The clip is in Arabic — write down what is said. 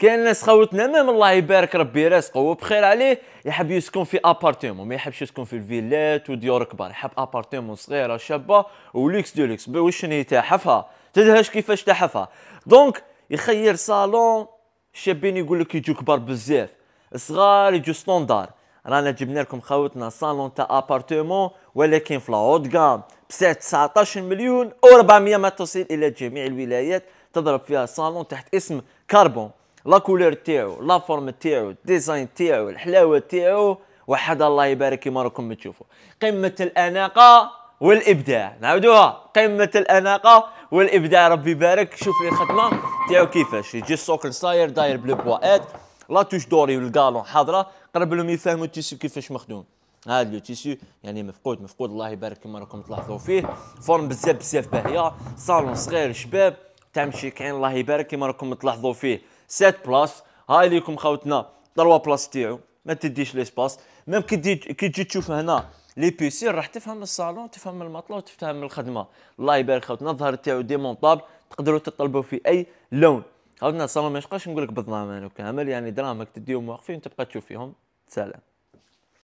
كاين ناس خوتنا مام الله يبارك ربي رزقه وبخير عليه يحب يسكن في ابارتيمون ما يحبش يسكن في الفيلات وديور كبار يحب ابارتيمون صغيره شابه وليكس دو ليكس واش تحفها تدهش كيفاش تحفها دونك يخير صالون شابين يقول لك يجو كبار بزاف الصغار يجو ستوندار رانا جبنا لكم خوتنا صالون تاع ابارتيمون ولكن في لاود كام ب 19 مليون و400 ما تصل الى جميع الولايات تضرب فيها صالون تحت اسم كاربون لا كولور تاعو لا فورم تاعو الديزاين تاعو الحلاوه تاعو وحد الله يبارك كيما راكم تشوفوا قمه الاناقه والابداع نعاودوها قمه الاناقه والابداع ربي يبارك شوف لي الخدمه تاعو كيفاش يجي السوكل صاير داير بلو اد لا توش دوري والكالون حاضره قرب لهم يفهموا التيسيو كيفاش مخدوم هذا لو تيسيو يعني مفقود مفقود الله يبارك كيما راكم تلاحظوا فيه فورم بزاف بزاف باهيه صالون صغير شباب تاع مشيكعين الله يبارك كيما راكم تلاحظوا فيه 7 بلاس هاي ليكم خاوتنا 3 بلاس تاعو ما تديش ليسباس ميم كي كي تجي تشوف هنا لي بيسي راح تفهم الصالون تفهم المطلو تفهم الخدمه الله يبارك خاوتنا الظهر تاعو ديمونطابل تقدروا تطلبوا في اي لون خاوتنا الصالون ما يشقاش نقول لك بالضمان وكامل يعني دراهمك تديهم واقفين تبقى تشوف فيهم سلام